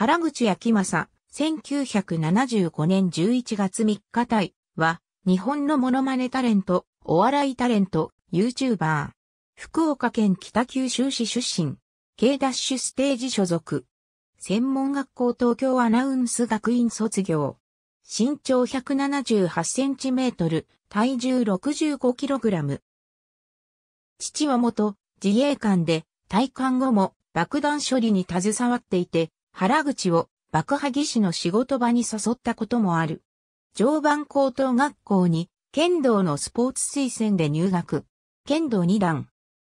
原口昭正、1975年11月3日隊は、日本のモノマネタレント、お笑いタレント、YouTuber。福岡県北九州市出身。K ダッシュステージ所属。専門学校東京アナウンス学院卒業。身長178センチメートル、体重65キログラム。父は元自衛官で、退官後も爆弾処理に携わっていて、原口を爆破技師の仕事場に誘ったこともある。常磐高等学校に剣道のスポーツ推薦で入学。剣道二段。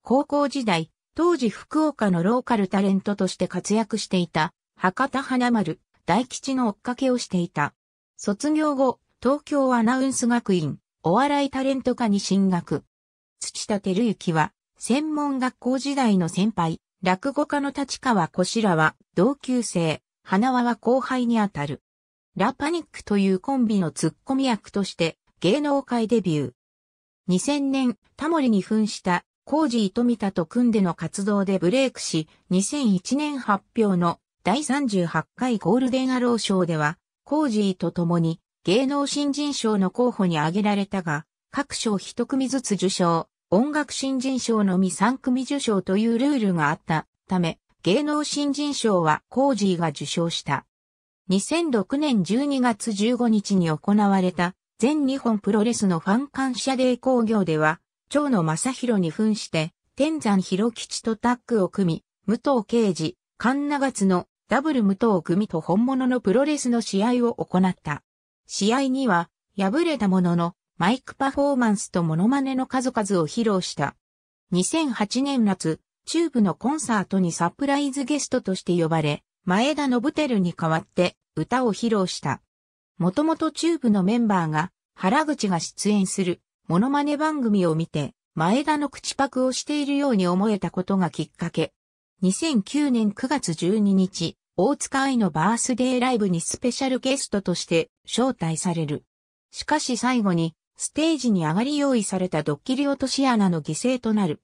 高校時代、当時福岡のローカルタレントとして活躍していた博多花丸大吉の追っかけをしていた。卒業後、東京アナウンス学院お笑いタレント科に進学。土田照之は専門学校時代の先輩、落語家の立川小白らは同級生、花輪は後輩にあたる。ラパニックというコンビのツッコミ役として芸能界デビュー。2000年、タモリに扮したコージー富田と組んでの活動でブレイクし、2001年発表の第38回ゴールデンアロー賞では、コージーと共に芸能新人賞の候補に挙げられたが、各賞一組ずつ受賞。音楽新人賞のみ3組受賞というルールがあったため、芸能新人賞はコージーが受賞した。2006年12月15日に行われた全日本プロレスのファン感謝デー工業では、長野正宏に扮して、天山広吉とタッグを組み、武藤刑事、神長津のダブル武藤組と本物のプロレスの試合を行った。試合には、敗れたものの、マイクパフォーマンスとモノマネの数々を披露した。2008年夏、チューブのコンサートにサプライズゲストとして呼ばれ、前田信輝に代わって歌を披露した。もともとチューブのメンバーが原口が出演するモノマネ番組を見て前田の口パクをしているように思えたことがきっかけ。2009年9月12日、大塚愛のバースデーライブにスペシャルゲストとして招待される。しかし最後にステージに上がり用意されたドッキリ落とし穴の犠牲となる。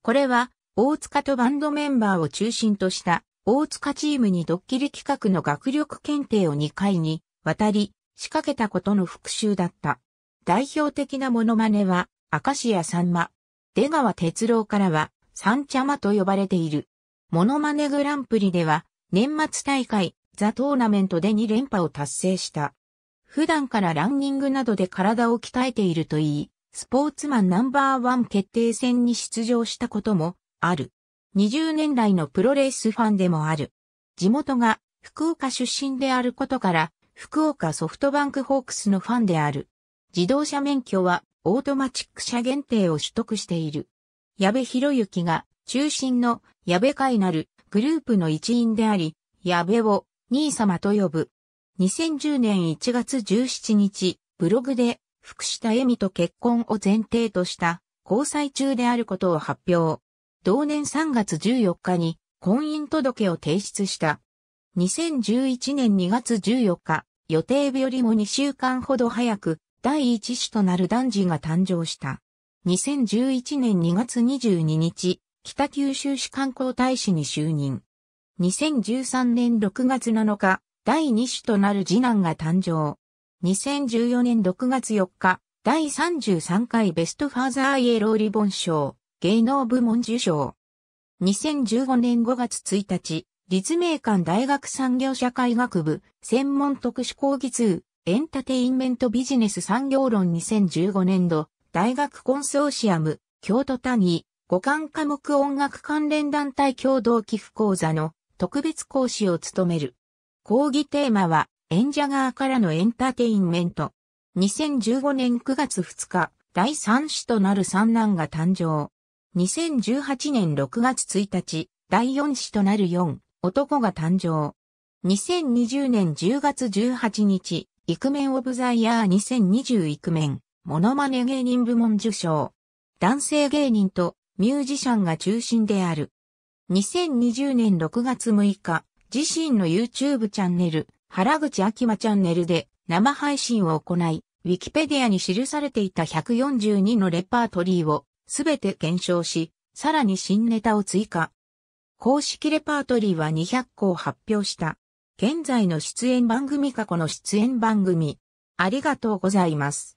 これは、大塚とバンドメンバーを中心とした、大塚チームにドッキリ企画の学力検定を2回に、渡り、仕掛けたことの復讐だった。代表的なモノマネは、明石家さんま。出川哲朗からは、さんちゃまと呼ばれている。モノマネグランプリでは、年末大会、ザ・トーナメントで2連覇を達成した。普段からランニングなどで体を鍛えているといい、スポーツマンナンバーワン決定戦に出場したこともある。20年来のプロレースファンでもある。地元が福岡出身であることから、福岡ソフトバンクホークスのファンである。自動車免許はオートマチック車限定を取得している。矢部博之が中心の矢部会なるグループの一員であり、矢部を兄様と呼ぶ。2010年1月17日、ブログで、福下恵美と結婚を前提とした交際中であることを発表。同年3月14日に婚姻届を提出した。2011年2月14日、予定日よりも2週間ほど早く、第一子となる男児が誕生した。2011年2月22日、北九州市観光大使に就任。2013年6月7日、第2子となる次男が誕生。2014年6月4日、第33回ベストファーザーイエローリボン賞、芸能部門受賞。2015年5月1日、立命館大学産業社会学部、専門特殊講義2、エンタテインメントビジネス産業論2015年度、大学コンソーシアム、京都谷、五感科目音楽関連団体共同寄付講座の特別講師を務める。講義テーマは、演者側からのエンターテインメント。2015年9月2日、第3子となる三男が誕生。2018年6月1日、第4子となる4、男が誕生。2020年10月18日、イクメンオブザイヤー2020イクメン、モノマネ芸人部門受賞。男性芸人とミュージシャンが中心である。2020年6月6日、自身の YouTube チャンネル、原口秋葉チャンネルで生配信を行い、ウィキペディアに記されていた142のレパートリーをすべて検証し、さらに新ネタを追加。公式レパートリーは200個を発表した。現在の出演番組過去の出演番組。ありがとうございます。